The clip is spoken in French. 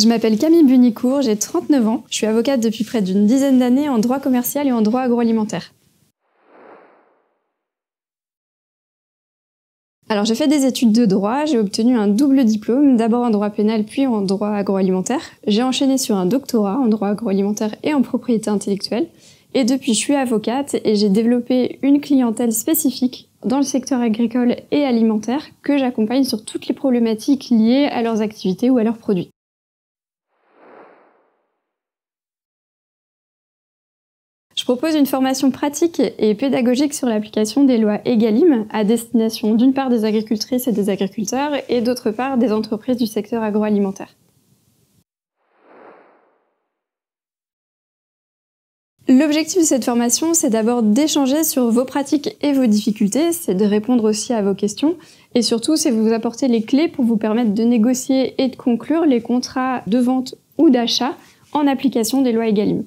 Je m'appelle Camille Bunicourt, j'ai 39 ans, je suis avocate depuis près d'une dizaine d'années en droit commercial et en droit agroalimentaire. Alors j'ai fait des études de droit, j'ai obtenu un double diplôme, d'abord en droit pénal puis en droit agroalimentaire. J'ai enchaîné sur un doctorat en droit agroalimentaire et en propriété intellectuelle. Et depuis je suis avocate et j'ai développé une clientèle spécifique dans le secteur agricole et alimentaire que j'accompagne sur toutes les problématiques liées à leurs activités ou à leurs produits. propose une formation pratique et pédagogique sur l'application des lois EGalim à destination d'une part des agricultrices et des agriculteurs et d'autre part des entreprises du secteur agroalimentaire. L'objectif de cette formation, c'est d'abord d'échanger sur vos pratiques et vos difficultés, c'est de répondre aussi à vos questions, et surtout, c'est vous apporter les clés pour vous permettre de négocier et de conclure les contrats de vente ou d'achat en application des lois EGalim.